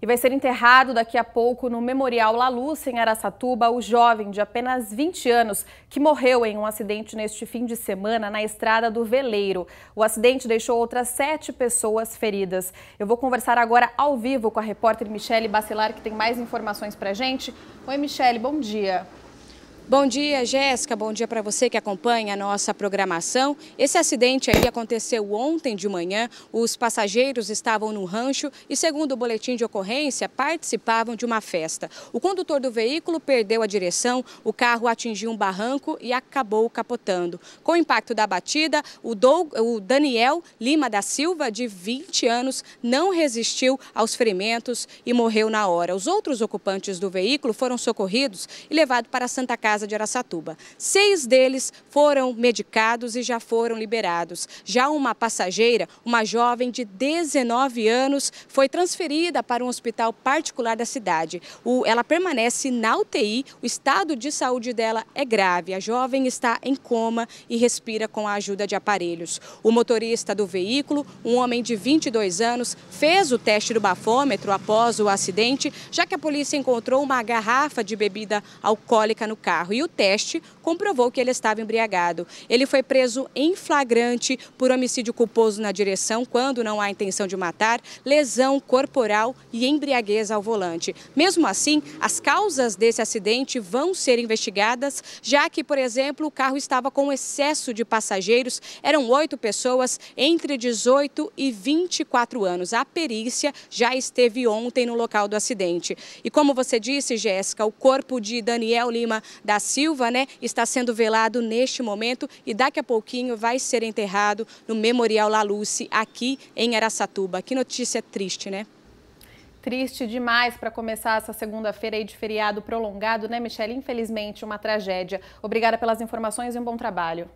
E vai ser enterrado daqui a pouco no Memorial La Luz, em Araçatuba, o jovem de apenas 20 anos que morreu em um acidente neste fim de semana na estrada do Veleiro. O acidente deixou outras sete pessoas feridas. Eu vou conversar agora ao vivo com a repórter Michele Bacelar, que tem mais informações para gente. Oi, Michele, bom dia. Bom dia, Jéssica. Bom dia para você que acompanha a nossa programação. Esse acidente aí aconteceu ontem de manhã. Os passageiros estavam no rancho e, segundo o boletim de ocorrência, participavam de uma festa. O condutor do veículo perdeu a direção, o carro atingiu um barranco e acabou capotando. Com o impacto da batida, o, o Daniel Lima da Silva, de 20 anos, não resistiu aos ferimentos e morreu na hora. Os outros ocupantes do veículo foram socorridos e levados para Santa Casa Casa de Araçatuba. Seis deles foram medicados e já foram liberados. Já uma passageira, uma jovem de 19 anos, foi transferida para um hospital particular da cidade. ela permanece na UTI, o estado de saúde dela é grave. A jovem está em coma e respira com a ajuda de aparelhos. O motorista do veículo, um homem de 22 anos, fez o teste do bafômetro após o acidente, já que a polícia encontrou uma garrafa de bebida alcoólica no carro carro e o teste comprovou que ele estava embriagado. Ele foi preso em flagrante por homicídio culposo na direção, quando não há intenção de matar, lesão corporal e embriaguez ao volante. Mesmo assim, as causas desse acidente vão ser investigadas, já que, por exemplo, o carro estava com excesso de passageiros, eram oito pessoas entre 18 e 24 anos. A perícia já esteve ontem no local do acidente. E como você disse, Jéssica, o corpo de Daniel Lima da Silva, né, está sendo velado neste momento e daqui a pouquinho vai ser enterrado no Memorial La Luce aqui em Araçatuba. Que notícia triste, né? Triste demais para começar essa segunda-feira aí de feriado prolongado, né, Michelle? Infelizmente, uma tragédia. Obrigada pelas informações e um bom trabalho.